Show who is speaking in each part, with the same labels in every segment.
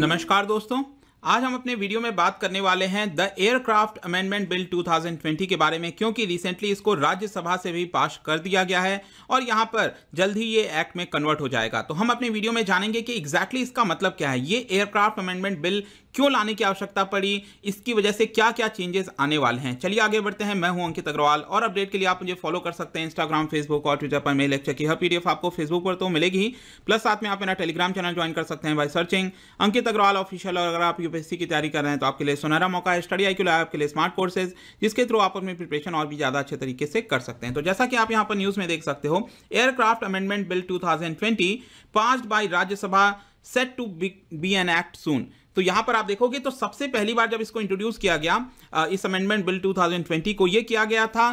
Speaker 1: नमस्कार दोस्तों आज हम अपने वीडियो में बात करने वाले हैं द एयरक्राफ्ट अमेंडमेंट बिल 2020 के बारे में क्योंकि रिसेंटली इसको राज्यसभा से भी पास कर दिया गया है और यहाँ पर जल्द ही ये एक्ट में कन्वर्ट हो जाएगा तो हम अपने वीडियो में जानेंगे कि एग्जैक्टली exactly इसका मतलब क्या है ये एयरक्राफ्ट अमेंडमेंट बिल क्यों लाने की आवश्यकता पड़ी इसकी वजह से क्या क्या चेंजेस आने वाले हैं चलिए आगे बढ़ते हैं मैं हूं अंकित अग्रवाल और अपडेट के लिए आप मुझे फॉलो कर सकते हैं इंस्टाग्राम फेसबुक और ट्विटर पर मेरे लेक्चर की हर पीडीएफ आपको फेसबुक पर तो मिलेगी प्लस साथ में आप मेरा टेलीग्राम चैनल ज्वाइन कर सकते हैं by searching Ankit Agrawal official और अगर आप यूपीएससी की तैयारी कर रहे हैं तो आपके लिए सुनहरा मौका है स्टडी आई आपके लिए स्मार्ट कोर्सेज जिसके थ्रू आप अपनी प्रिपरेशन और भी ज़्यादा अच्छे तरीके से कर सकते हैं तो जैसा कि आप यहाँ पर न्यूज़ में देख सकते हो aircraft amendment bill two thousand twenty passed by Rajya Sabha set to be an act soon तो यहां पर आप देखोगे तो सबसे पहली बार जब इसको इंट्रोड्यूस किया गया इस अमेंडमेंट बिल 2020 को यह किया गया था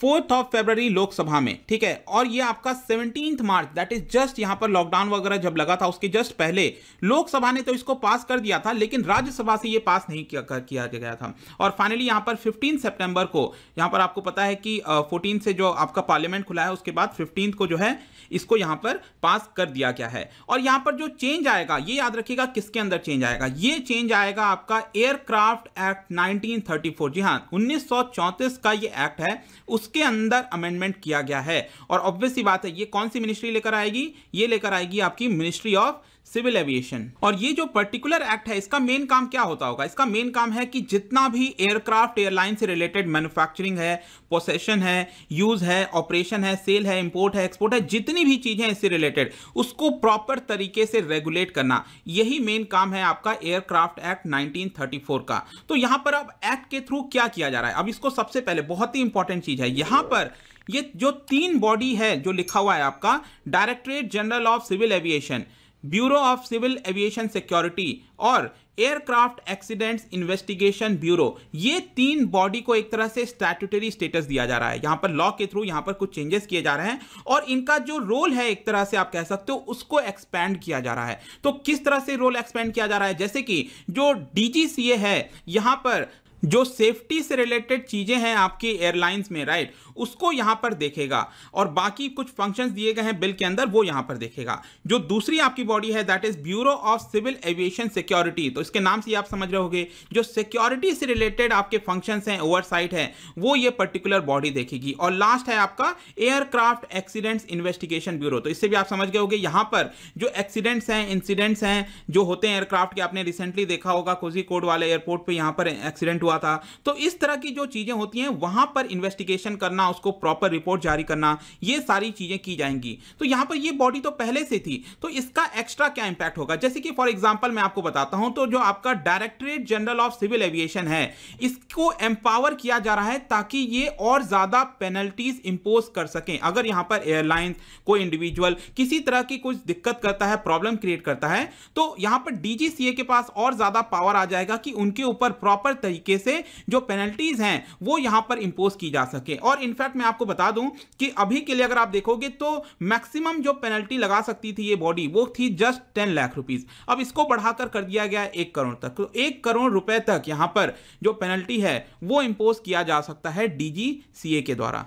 Speaker 1: फोर्थ ऑफ फेब्रवरी लोकसभा में ठीक है और ये आपका seventeen March that is just यहां पर लॉकडाउन वगैरह जब लगा था उसके जस्ट पहले लोकसभा ने तो इसको पास कर दिया था लेकिन राज्यसभा से ये पास नहीं किया किया गया था और फाइनली यहां पर फिफ्टीन सेप्टेम्बर को यहां पर आपको पता है कि फोर्टीन से जो आपका पार्लियामेंट खुला है उसके बाद फिफ्टीन को जो है इसको यहां पर पास कर दिया गया है और यहां पर जो चेंज आएगा ये याद रखिएगा किसके अंदर चेंज आएगा ये चेंज आएगा आपका एयरक्राफ्ट एक्ट फोर जी हाँ 1934 का ये एक्ट है उस उसके अंदर अमेंडमेंट किया गया है और ऑब्वियसली बात है ये कौन सी मिनिस्ट्री लेकर आएगी ये लेकर आएगी आपकी मिनिस्ट्री ऑफ सिविल एविएशन और ये जो पर्टिकुलर एक्ट है इसका मेन काम क्या होता होगा इसका मेन काम है कि जितना भी एयरक्राफ्ट एयरलाइन से रिलेटेड मैन्युफैक्चरिंग है पोसेशन है यूज है ऑपरेशन है सेल है इंपोर्ट है एक्सपोर्ट है जितनी भी चीजें इससे रिलेटेड उसको प्रॉपर तरीके से रेगुलेट करना यही मेन काम है आपका एयरक्राफ्ट एक्ट नाइनटीन का तो यहां पर अब एक्ट के थ्रू क्या किया जा रहा है अब इसको सबसे पहले बहुत ही इंपॉर्टेंट चीज है यहां पर ये जो तीन बॉडी है जो लिखा हुआ है आपका directorate general of civil aviation bureau of civil aviation security और एयरक्राफ्ट एक्सीडेंट्स इन्वेस्टिगेशन ब्यूरो ये तीन बॉडी को एक तरह से स्टैट्यूटरी स्टेटस दिया जा रहा है यहां पर लॉ के थ्रू यहां पर कुछ चेंजेस किए जा रहे हैं और इनका जो रोल है एक तरह से आप कह सकते हो उसको एक्सपैंड किया जा रहा है तो किस तरह से रोल एक्सपैंड किया जा रहा है जैसे कि जो डीजीसीए है यहां पर जो सेफ्टी से रिलेटेड चीजें हैं आपकी एयरलाइंस में राइट उसको यहां पर देखेगा और बाकी कुछ फंक्शंस दिए गए हैं बिल के अंदर वो यहां पर देखेगा जो दूसरी आपकी बॉडी है that is bureau of civil aviation security तो इसके नाम से आप समझ रहे होगे जो सिक्योरिटी से रिलेटेड आपके फंक्शंस हैं ओवरसाइट है वो ये पर्टिकुलर बॉडी देखेगी और लास्ट है आपका एयरक्राफ्ट एक्सीडेंट्स इन्वेस्टिगेशन ब्यूरो तो इससे भी आप समझ गए होगे यहां पर जो एक्सीडेंट्स हैं इंसिडेंट्स हैं जो होते हैं एयरक्राफ्ट के आपने रिसेंटली देखा होगा कोजी कोड वाले एयरपोर्ट पर यहां पर एक्सीडेंट हुआ था तो इस तरह की जो चीजें होती हैं वहां पर इन्वेस्टिगेशन करना करना उसको प्रॉपर रिपोर्ट जारी करना ये सारी चीज़ें की जाएंगी तो यहां पर ये बॉडी तो पहले से थी तो इसका एक्स्ट्रा क्या इंपैक्ट होगा जैसे कि फॉर एग्जांपल मैं आपको बताता हूं तो जो आपका directorate general of civil aviation है इसको एम्पावर किया जा रहा है ताकि ये और ज़्यादा पेनल्टीज इंपोज कर सकें अगर यहां पर एयरलाइंस कोई इंडिविजुअल किसी तरह की कुछ दिक्कत करता है प्रॉब्लम क्रिएट करता है तो यहां पर डीजीसीए के पास और ज़्यादा पावर आ जाएगा कि उनके ऊपर प्रॉपर तरीके से जो पेनल्टीज हैं वो यहां पर इंपोज की जा सके और इन इनफैक्ट मैं आपको बता दूं कि अभी के लिए अगर आप देखोगे तो मैक्सिमम जो पेनल्टी लगा सकती थी ये बॉडी वो थी जस्ट टेन लाख रुपीज अब इसको बढ़ाकर कर दिया गया एक करोड़ तक तो एक करोड़ रुपए तक यहां पर जो पेनल्टी है वो इम्पोज किया जा सकता है डीजीसीए के द्वारा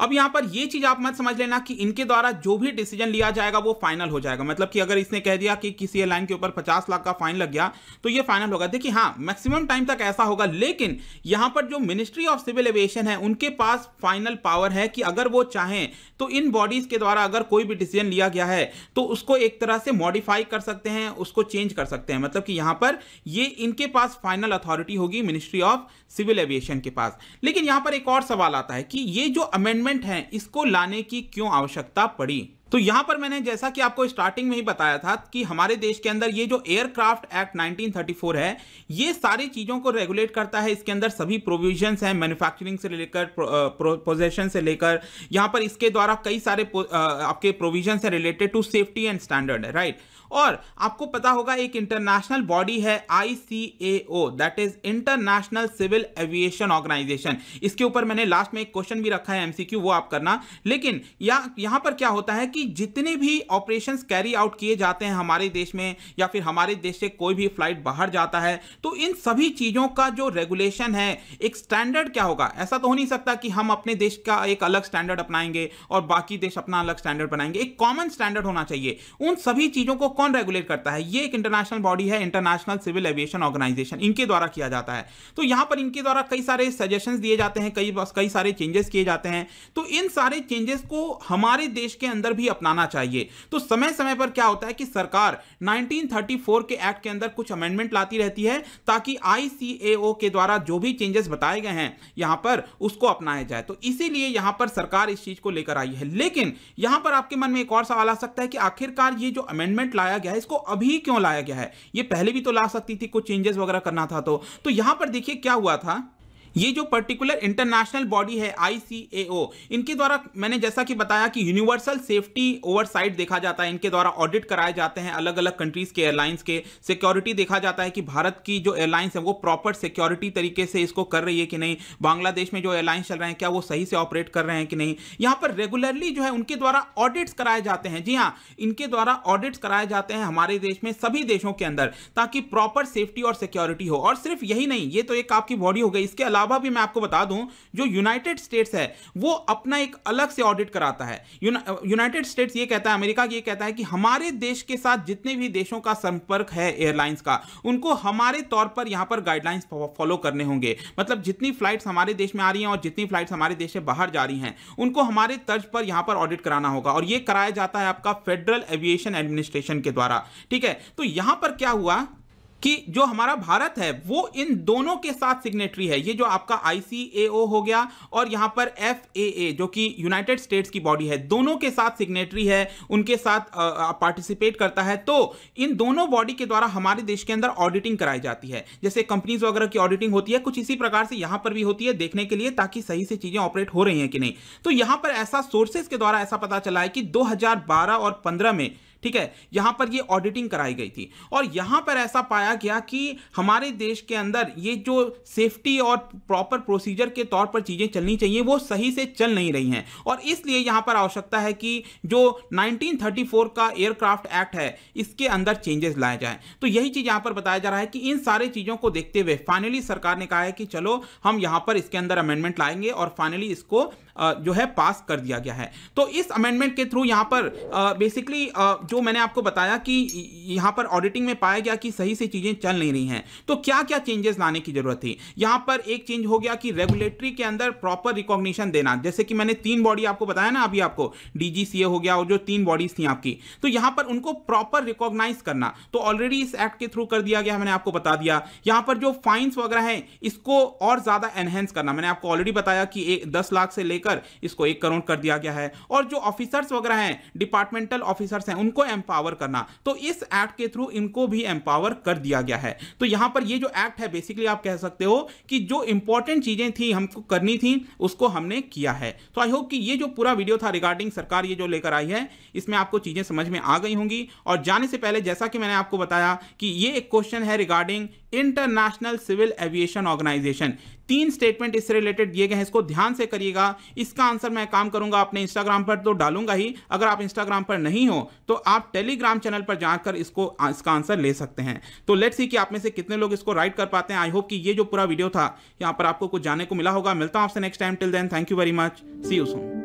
Speaker 1: अब यहां पर ये चीज आप मत समझ लेना कि इनके द्वारा जो भी डिसीजन लिया जाएगा वो फाइनल हो जाएगा मतलब कि अगर इसने कह दिया कि किसी एयरलाइन के ऊपर 50 लाख का फाइन लग गया तो ये फाइनल होगा देखिए हाँ मैक्सिमम टाइम तक ऐसा होगा लेकिन यहां पर जो मिनिस्ट्री ऑफ सिविल एविएशन है उनके पास फाइनल पावर है कि अगर वो चाहें तो इन बॉडीज के द्वारा अगर कोई भी डिसीजन लिया गया है तो उसको एक तरह से मॉडिफाई कर सकते हैं उसको चेंज कर सकते हैं मतलब कि यहां पर ये इनके पास फाइनल अथॉरिटी होगी मिनिस्ट्री ऑफ सिविल एविएशन के पास लेकिन यहां पर एक और सवाल आता है कि ये जो अमेंड अमेंडमेंट हैं इसको लाने की क्यों आवश्यकता पड़ी तो यहां पर मैंने जैसा कि आपको स्टार्टिंग में ही बताया था कि हमारे देश के अंदर ये जो एयरक्राफ्ट एक्ट 1934 है ये सारी चीजों को रेगुलेट करता है इसके अंदर सभी प्रोविजंस हैं मैन्युफैक्चरिंग से लेकर पोजेशन से लेकर यहां पर इसके द्वारा कई सारे आपके प्रोविजन है related to safety and standard right और आपको पता होगा एक इंटरनेशनल बॉडी है I C that is international civil aviation organisation इसके ऊपर मैंने लास्ट में एक क्वेश्चन भी रखा है एमसीक्यू वो आप करना लेकिन या, यहां पर क्या होता है कि कि जितने भी ऑपरेशन कैरी आउट किए जाते हैं हमारे देश में या फिर हमारे देश से कोई भी फ्लाइट बाहर जाता है तो इन सभी चीज़ों का जो रेगुलेशन है एक स्टैंडर्ड क्या होगा ऐसा तो हो नहीं सकता कि हम अपने देश का एक अलग स्टैंडर्ड अपनाएंगे और बाकी देश अपना अलग स्टैंडर्ड बनाएंगे एक कॉमन स्टैंडर्ड होना चाहिए उन सभी चीज़ों को कौन रेगुलेट करता है ये एक इंटरनेशनल बॉडी है इंटरनेशनल सिविल एविएशन ऑर्गेनाइजेशन इनके द्वारा किया जाता है तो यहां पर इनके द्वारा कई सारे सजेशन दिए जाते हैं कई कई सारे चेंजेस किए जाते हैं तो इन सारे चेंजेस को हमारे देश के अंदर भी अपनाना चाहिए तो समय समय पर क्या होता है कि सरकार 1934 के एक्ट के अंदर कुछ अमेंडमेंट लाती रहती है ताकि आईसीएओ के द्वारा जो भी चेंजेस बताए गए हैं यहां पर उसको अपनाया जाए तो इसीलिए यहां पर सरकार इस चीज को लेकर आई है लेकिन यहां पर आपके मन में एक और सवाल आ सकता है कि आखिरकार ये जो अमेंडमेंट लाया गया है इसको अभी क्यों लाया गया है ये पहले भी तो ला सकती थी कुछ चेंजेस वगैरह करना था तो, तो यहां पर देखिए क्या हुआ था ये जो पर्टिकुलर इंटरनेशनल बॉडी है आईसीएओ इनके द्वारा मैंने जैसा कि बताया कि यूनिवर्सल सेफ्टी ओवरसाइट देखा जाता है इनके द्वारा ऑडिट कराए जाते हैं अलग अलग कंट्रीज के एयरलाइंस के सिक्योरिटी देखा जाता है कि भारत की जो एयरलाइंस है वो प्रॉपर सिक्योरिटी तरीके से इसको कर रही है कि नहीं बांग्लादेश में जो एयरलाइंस चल रहे हैं क्या वो सही से ऑपरेट कर रहे हैं कि नहीं यहाँ पर रेगुलरली जो है उनके द्वारा ऑडिट्स कराए जाते हैं जी हाँ इनके द्वारा ऑडिट्स कराए जाते हैं हमारे देश में सभी देशों के अंदर ताकि प्रॉपर सेफ्टी और सिक्योरिटी हो और सिर्फ यही नहीं ये तो एक आपकी बॉडी हो गई इसके अलावा अलावा भी मैं आपको बता दूं जो यूनाइटेड स्टेट्स है वो अपना एक अलग से ऑडिट कराता है यूनाइटेड स्टेट्स ये कहता है अमेरिका ये कहता है कि हमारे देश के साथ जितने भी देशों का संपर्क है एयरलाइंस का उनको हमारे तौर पर यहाँ पर गाइडलाइंस फॉलो करने होंगे मतलब जितनी फ्लाइट्स हमारे देश में आ रही हैं और जितनी फ्लाइट्स हमारे देश से बाहर जा रही हैं उनको हमारे तर्ज पर यहाँ पर ऑडिट कराना होगा और ये कराया जाता है आपका फेडरल एविएशन एडमिनिस्ट्रेशन के द्वारा ठीक है तो यहाँ पर क्या हुआ कि जो हमारा भारत है वो इन दोनों के साथ सिग्नेटरी है ये जो आपका आई हो गया और यहाँ पर एफ जो कि यूनाइटेड स्टेट्स की बॉडी है दोनों के साथ सिग्नेटरी है उनके साथ पार्टिसिपेट करता है तो इन दोनों बॉडी के द्वारा हमारे देश के अंदर ऑडिटिंग कराई जाती है जैसे कंपनीज वगैरह की ऑडिटिंग होती है कुछ इसी प्रकार से यहाँ पर भी होती है देखने के लिए ताकि सही से चीज़ें ऑपरेट हो रही हैं कि नहीं तो यहाँ पर ऐसा सोर्सेज के द्वारा ऐसा पता चला है कि दो और पंद्रह में ठीक है यहां पर ये ऑडिटिंग कराई गई थी और यहां पर ऐसा पाया गया कि हमारे देश के अंदर ये जो सेफ्टी और प्रॉपर प्रोसीजर के तौर पर चीजें चलनी चाहिए वो सही से चल नहीं रही हैं और इसलिए यहां पर आवश्यकता है कि जो 1934 का एयरक्राफ्ट एक्ट है इसके अंदर चेंजेस लाए जाए तो यही चीज यहां पर बताया जा रहा है कि इन सारे चीजों को देखते हुए फाइनली सरकार ने कहा है कि चलो हम यहां पर इसके अंदर अमेंडमेंट लाएंगे और फाइनली इसको जो है पास कर दिया गया है तो इस अमेंडमेंट के थ्रू यहां पर बेसिकली जो मैंने आपको बताया कि यहाँ पर ऑडिटिंग में पाया गया कि सही से चीज़ें चल नहीं रही हैं तो क्या क्या चेंजेस लाने की ज़रूरत थी यहाँ पर एक चेंज हो गया कि रेगुलेटरी के अंदर प्रॉपर रिकॉग्निशन देना जैसे कि मैंने तीन बॉडी आपको बताया ना अभी आपको डीजीसीए हो गया और जो तीन बॉडीज थी आपकी तो यहाँ पर उनको प्रॉपर रिकॉग्नाइज करना तो ऑलरेडी इस एक्ट के थ्रू कर दिया गया मैंने आपको बता दिया यहाँ पर जो फाइन्स वगैरह है इसको और ज़्यादा एनहेंस करना मैंने आपको ऑलरेडी बताया कि एक दस लाख से लेकर इसको एक करोड़ कर दिया गया है और जो ऑफिसर्स वगैरह हैं डिपार्टमेंटल ऑफिसर्स हैं उनको को एम्पावर करना तो इस एक्ट के थ्रू इनको भी एम्पावर कर दिया गया है तो यहां पर ये जो एक्ट है बेसिकली आप कह सकते हो कि जो इंपॉर्टेंट चीजें थी हमको करनी थी उसको हमने किया है तो आई होप कि ये जो पूरा वीडियो था रिगार्डिंग सरकार ये जो लेकर आई है इसमें आपको चीजें समझ में आ गई होंगी और जाने से पहले जैसा कि मैंने आपको बताया कि ये एक क्वेश्चन है regarding international civil aviation organisation तीन स्टेटमेंट इससे रिलेटेड दिए गए हैं इसको ध्यान से करिएगा इसका आंसर मैं काम करूंगा अपने इंस्टाग्राम पर तो डालूंगा ही अगर आप इंस्टाग्राम पर नहीं हो तो आप टेलीग्राम चैनल पर जाकर इसको इसका आंसर ले सकते हैं तो लेट्स सी कि आप में से कितने लोग इसको राइट कर पाते हैं आई होप कि ये जो पूरा वीडियो था यहाँ पर आपको कुछ जाने को मिला होगा मिलता हूँ आपसे next time till then thank you very much see you Son